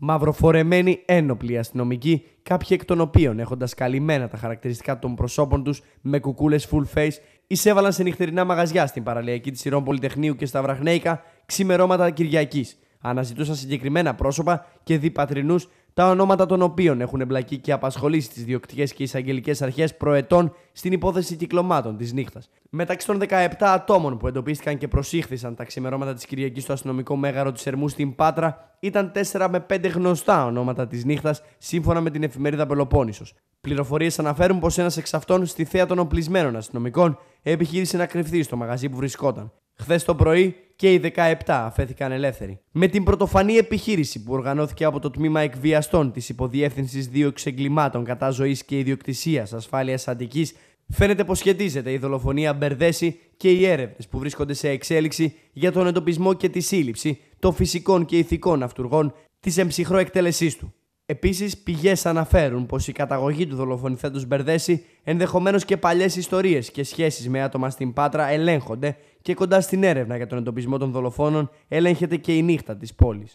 μαυροφορεμένοι ένοπλοι αστυνομικοί, κάποιοι εκ των οποίων έχοντας καλυμμένα τα χαρακτηριστικά των προσώπων τους με κουκούλες full face, εισέβαλαν σε νυχτερινά μαγαζιά στην παραλιακή της Συρών Πολυτεχνείου και στα Βραχνέικα ξημερώματα Κυριακής. Αναζητούσαν συγκεκριμένα πρόσωπα και διπατρινούς τα ονόματα των οποίων έχουν εμπλακεί και απασχολήσει τις διοκτικές και εισαγγελικές αρχές προετών στην υπόθεση κυκλωμάτων της νύχτας. Μεταξύ των 17 ατόμων που εντοπίστηκαν και προσήχθησαν τα ξημερώματα της Κυριακής στο αστυνομικό μέγαρο της Ερμού στην Πάτρα ήταν 4 με 5 γνωστά ονόματα της νύχτας, σύμφωνα με την εφημερίδα Πελοπόννησος. Πληροφορίες αναφέρουν πως ένας εξ αυτών στη θέα των οπλισμένων αστυνομικών επιχείρησε να κρυφθεί στο μαγαζί που βρισκόταν. Χθες το πρωί, και οι 17 αφέθηκαν ελεύθεροι. Με την πρωτοφανή επιχείρηση που οργανώθηκε από το τμήμα εκβιαστών της Υποδιεύθυνσης Δύο Εξεγκλημάτων κατά ζωής και ιδιοκτησίας ασφάλειας Αντικής, φαίνεται πως σχετίζεται η δολοφονία Μπερδέση και οι έρευνες που βρίσκονται σε εξέλιξη για τον εντοπισμό και τη σύλληψη των φυσικών και ηθικών αυτούργων της εμψυχρό εκτέλεσής του. Επίσης, πηγές αναφέρουν πως η καταγωγή του δολοφονηθέντος μπερδέσει, ενδεχομένως και παλιές ιστορίες και σχέσεις με άτομα στην Πάτρα ελέγχονται και κοντά στην έρευνα για τον εντοπισμό των δολοφόνων ελέγχεται και η νύχτα της πόλης.